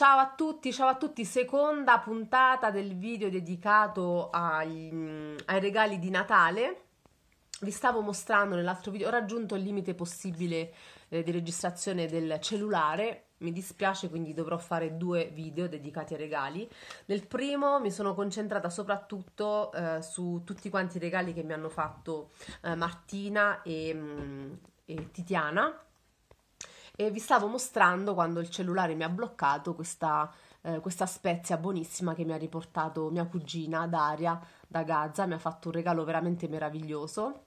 Ciao a tutti, ciao a tutti, seconda puntata del video dedicato agli, ai regali di Natale. Vi stavo mostrando nell'altro video, ho raggiunto il limite possibile eh, di registrazione del cellulare, mi dispiace quindi dovrò fare due video dedicati ai regali. Nel primo mi sono concentrata soprattutto eh, su tutti quanti i regali che mi hanno fatto eh, Martina e, mm, e Titiana, e vi stavo mostrando quando il cellulare mi ha bloccato questa, eh, questa spezia buonissima che mi ha riportato mia cugina Daria da Gaza, mi ha fatto un regalo veramente meraviglioso,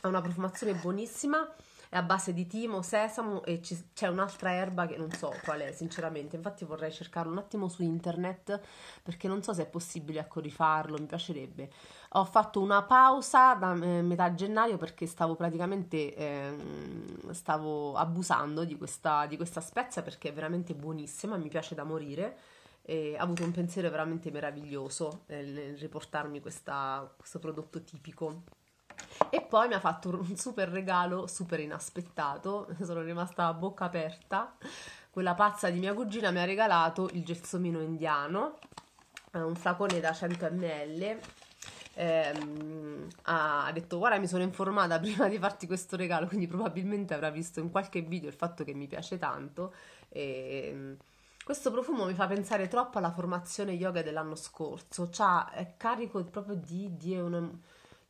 ha una profumazione buonissima è a base di timo, sesamo e c'è un'altra erba che non so qual è, sinceramente. Infatti vorrei cercarlo un attimo su internet perché non so se è possibile ecco, rifarlo, mi piacerebbe. Ho fatto una pausa da eh, metà gennaio perché stavo praticamente eh, stavo abusando di questa, di questa spezia perché è veramente buonissima, mi piace da morire E ha avuto un pensiero veramente meraviglioso nel riportarmi questa, questo prodotto tipico. E poi mi ha fatto un super regalo, super inaspettato, sono rimasta a bocca aperta. Quella pazza di mia cugina mi ha regalato il gelsomino indiano, eh, un flacone da 100 ml eh, ha detto guarda mi sono informata prima di farti questo regalo quindi probabilmente avrà visto in qualche video il fatto che mi piace tanto e, ehm, questo profumo mi fa pensare troppo alla formazione yoga dell'anno scorso cioè è carico proprio di, di un,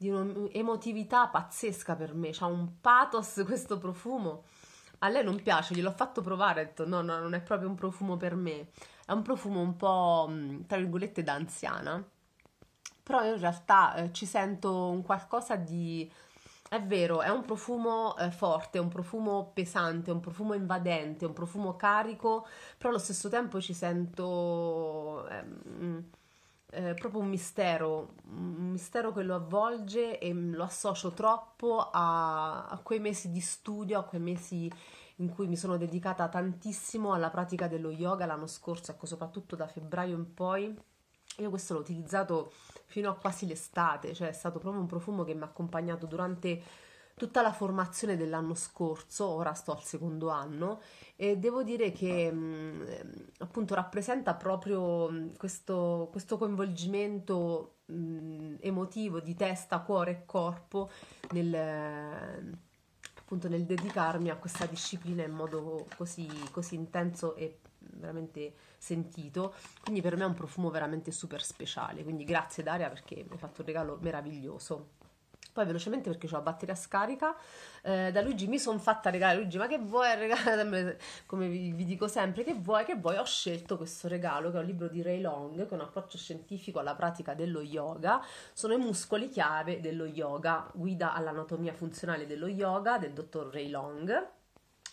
di un'emotività pazzesca per me, ha un pathos questo profumo. A lei non piace, gliel'ho fatto provare, ho detto no, no, non è proprio un profumo per me. È un profumo un po', mm, tra virgolette, da anziana. Però io in realtà eh, ci sento un qualcosa di... È vero, è un profumo eh, forte, un profumo pesante, un profumo invadente, un profumo carico, però allo stesso tempo ci sento... Eh, eh, proprio un mistero, un mistero che lo avvolge e lo associo troppo a, a, quei mesi di studio, a quei mesi in cui mi sono dedicata tantissimo alla pratica dello yoga l'anno scorso, ecco, soprattutto da febbraio in poi. Io questo l'ho utilizzato fino a quasi l'estate, cioè è stato proprio un profumo che mi ha accompagnato durante tutta la formazione dell'anno scorso, ora sto al secondo anno e devo dire che mh, ah. mm, appunto rappresenta proprio mm, questo, questo coinvolgimento mh, mm, emotivo di testa, cuore e corpo nel, appunto nel dedicarmi a questa disciplina in modo così, così intenso e veramente sentito. Quindi per me è un profumo veramente super speciale. Quindi grazie Daria perché mi hai fatto un regalo meraviglioso. Poi velocemente perché ho la batteria scarica, eh, da Luigi mi sono fatta regalare, Luigi ma che vuoi regalare? Come vi, vi, dico sempre, che vuoi, che vuoi? Ho scelto questo regalo che è un libro di Ray Long, che è un approccio scientifico alla pratica dello yoga, sono i muscoli chiave dello yoga, guida all'anatomia funzionale dello yoga del dottor Ray Long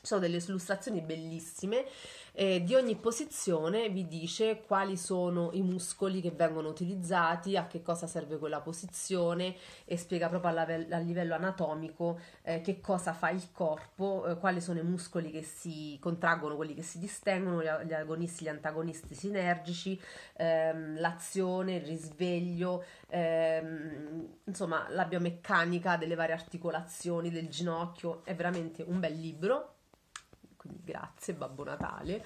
sono delle illustrazioni bellissime eh, di ogni posizione vi dice quali sono i muscoli che vengono utilizzati, a che cosa serve quella posizione e spiega proprio a, livello, anatomico eh, che cosa fa il corpo, eh, quali sono i muscoli che si contraggono, quelli che si distengono, gli, agonisti, gli antagonisti sinergici, ehm, l'azione, il risveglio, ehm, insomma la biomeccanica delle varie articolazioni del ginocchio, è veramente un bel libro quindi grazie Babbo Natale.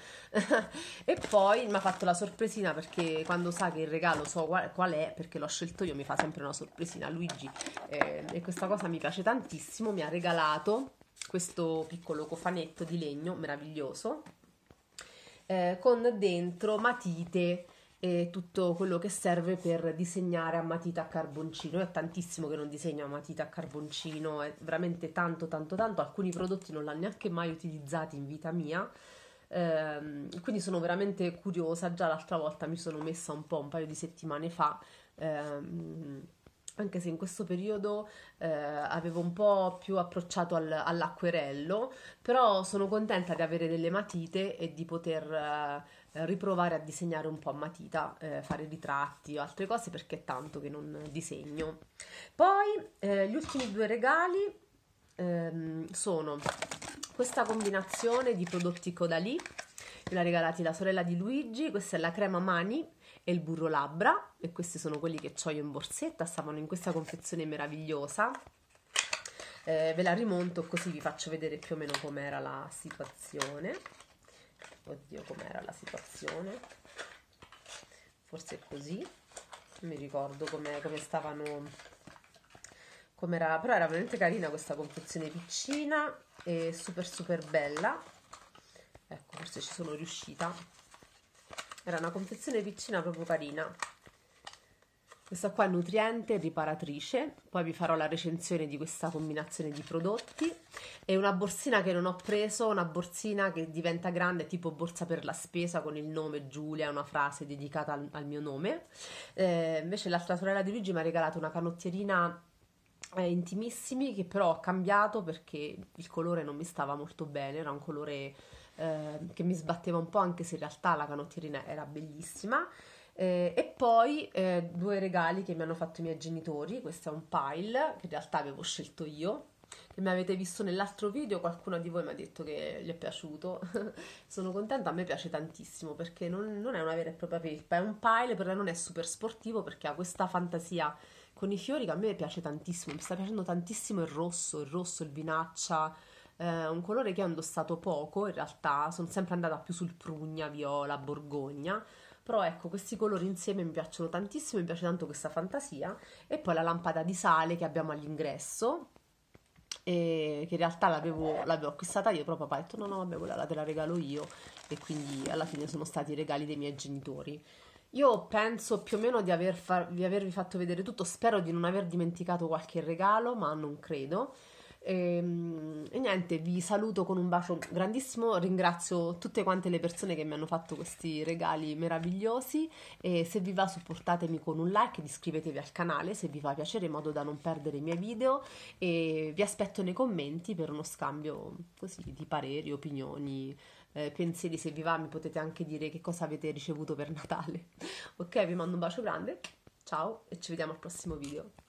e poi mi ha fatto la sorpresina perché quando sa che il regalo so qual è, perché l'ho scelto io, mi fa sempre una sorpresina Luigi eh, e questa cosa mi piace tantissimo, mi ha regalato questo piccolo cofanetto di legno meraviglioso eh, con dentro matite e tutto quello che serve per disegnare a matita a carboncino. È tantissimo che non disegno a matita a carboncino, è veramente tanto, tanto, tanto. Alcuni prodotti non l'ho neanche mai utilizzati in vita mia. Ehm, quindi sono veramente curiosa. Già l'altra volta mi sono messa un po' un paio di settimane fa. Ehm, anche se in questo periodo eh, avevo un po' più approcciato al, all'acquerello, però sono contenta di avere delle matite e di poter eh, eh, riprovare a disegnare un po' a matita, eh, fare ritratti o altre cose perché è tanto che non disegno. Poi eh, gli ultimi due regali ehm, sono questa combinazione di prodotti Codalì, me l'ha regalati la sorella di Luigi, questa è la crema mani e il burro labbra e questi sono quelli che ho io in borsetta, stavano in questa confezione meravigliosa. Eh, ve la rimonto così vi faccio vedere più o meno com'era la situazione oddio com'era la situazione forse è così non mi ricordo come, come stavano com'era però era veramente carina questa confezione piccina e super super bella ecco forse ci sono riuscita era una confezione piccina proprio carina questa qua è nutriente riparatrice, poi vi farò la recensione di questa combinazione di prodotti. È una borsina che non ho preso, una borsina che diventa grande tipo borsa per la spesa con il nome Giulia, una frase dedicata al, al mio nome. Eh, invece l'altra sorella di Luigi mi ha regalato una canottierina eh, intimissimi che però ho cambiato perché il colore non mi stava molto bene, era un colore eh, che mi sbatteva un po' anche se in realtà la canottierina era bellissima. Eh, e poi eh, due regali che mi hanno fatto i miei genitori, questo è un pile che in realtà avevo scelto io, che mi avete visto nell'altro video, qualcuno di voi mi ha detto che gli è piaciuto, sono contenta, a me piace tantissimo perché non, non, è una vera e propria felpa, è un pile, però non è super sportivo perché ha questa fantasia con i fiori che a me piace tantissimo, mi sta piacendo tantissimo il rosso, il rosso, il vinaccia, eh, un colore che ho indossato poco in realtà, sono sempre andata più sul prugna, viola, borgogna, però ecco questi colori insieme mi piacciono tantissimo, mi piace tanto questa fantasia e poi la lampada di sale che abbiamo all'ingresso che in realtà l'avevo, acquistata io, però papà ha detto no no vabbè quella te la regalo io e quindi alla fine sono stati i regali dei miei genitori. Io penso più o meno di, aver far, di avervi fatto vedere tutto, spero di non aver dimenticato qualche regalo, ma non credo. ehm, niente, vi saluto con un bacio grandissimo, ringrazio tutte quante le persone che mi hanno fatto questi regali meravigliosi e se vi va supportatemi con un like ed iscrivetevi al canale se vi fa piacere in modo da non perdere i miei video e vi aspetto nei commenti per uno scambio così di pareri, opinioni, eh, pensieri, se vi va mi potete anche dire che cosa avete ricevuto per Natale. Ok, vi mando un bacio grande, ciao e ci vediamo al prossimo video.